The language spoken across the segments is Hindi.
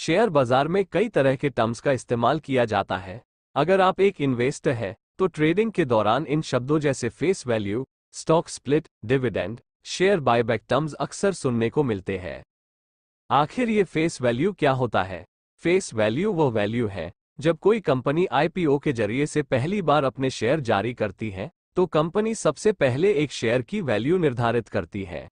शेयर बाजार में कई तरह के टर्म्स का इस्तेमाल किया जाता है अगर आप एक इन्वेस्टर है तो ट्रेडिंग के दौरान इन शब्दों जैसे face value stock split dividend share buyback terms अक्सर सुनने को मिलते हैं आखिर ये फेस वैल्यू क्या होता है फेस वैल्यू वो वैल्यू है जब कोई कंपनी आईपीओ के जरिए से पहली बार अपने शेयर जारी करती है तो कंपनी सबसे पहले एक शेयर की वैल्यू निर्धारित करती है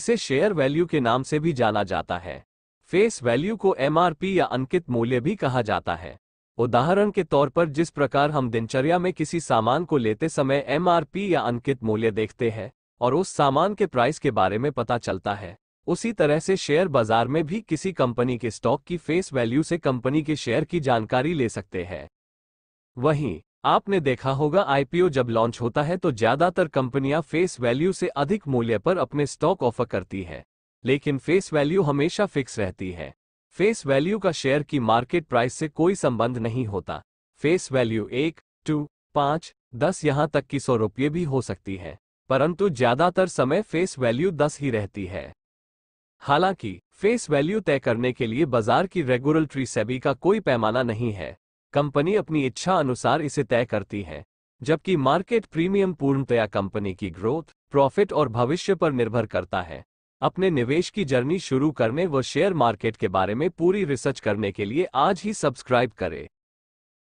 इसे शेयर वैल्यू के नाम से भी जाना जाता है फेस वैल्यू को एमआरपी या अंकित मूल्य भी कहा जाता है उदाहरण के तौर पर जिस प्रकार हम दिनचर्या में किसी सामान को लेते समय एमआरपी या अंकित मूल्य देखते हैं और उस सामान के प्राइस के बारे में पता चलता है उसी तरह से शेयर बाजार में भी किसी कंपनी के स्टॉक की फेस वैल्यू से कंपनी के शेयर की जानकारी ले सकते हैं वहीं आपने देखा होगा आईपीओ जब लॉन्च होता है तो ज्यादातर कंपनियां फेस वैल्यू से अधिक मूल्य पर अपने स्टॉक ऑफर करती हैं लेकिन फेस वैल्यू हमेशा फिक्स रहती है फेस वैल्यू का शेयर की मार्केट प्राइस से कोई संबंध नहीं होता फेस वैल्यू एक टू पांच दस यहां तक की सौ रुपये भी हो सकती है परंतु ज्यादातर समय फेस वैल्यू दस ही रहती है हालांकि फेस वैल्यू तय करने के लिए बाजार की रेगुलेटरी सेबी का कोई पैमाना नहीं है कंपनी अपनी इच्छा अनुसार इसे तय करती है जबकि मार्केट प्रीमियम पूर्णतया कंपनी की ग्रोथ प्रॉफिट और भविष्य पर निर्भर करता है अपने निवेश की जर्नी शुरू करने व शेयर मार्केट के बारे में पूरी रिसर्च करने के लिए आज ही सब्सक्राइब करें